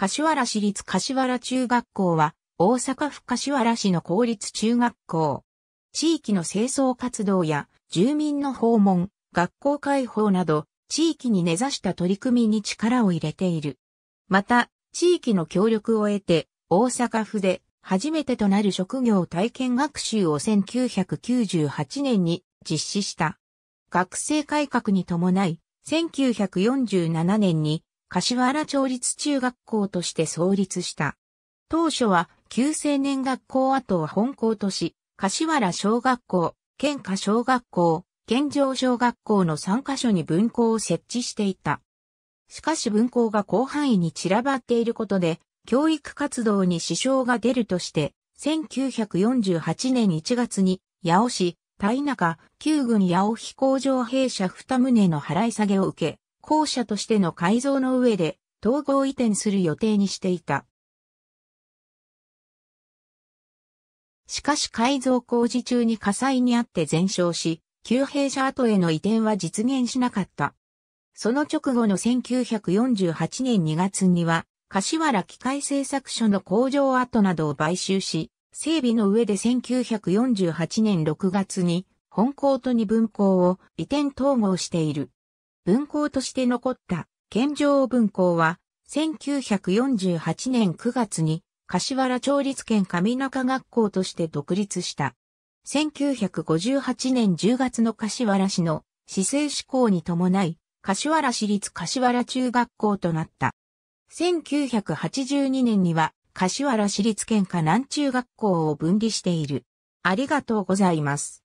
柏原市立柏原中学校は、大阪府柏原市の公立中学校。地域の清掃活動や、住民の訪問、学校開放など、地域に根ざした取り組みに力を入れている。また、地域の協力を得て、大阪府で初めてとなる職業体験学習を1998年に実施した。学生改革に伴い、1947年に柏原町立中学校として創立した。当初は、旧青年学校跡を本校とし、柏原小学校、県下小学校、県上小学校の3カ所に分校を設置していた。しかし分校が広範囲に散らばっていることで、教育活動に支障が出るとして、1948年1月に、八尾市、田中、旧軍八尾飛行場弊社二棟の払い下げを受け、校舎としての改造の上で統合移転する予定にしていた。しかし改造工事中に火災にあって全焼し、旧弊社跡への移転は実現しなかった。その直後の1948年2月には、柏原機械製作所の工場跡などを買収し、整備の上で1948年6月に、本校と二分校を移転統合している。文庫として残った県上文庫は、1948年9月に、柏原町立県上中学校として独立した。1958年10月の柏原市の市政施行に伴い、柏原市立柏原中学校となった。1982年には、柏原市立県下南中学校を分離している。ありがとうございます。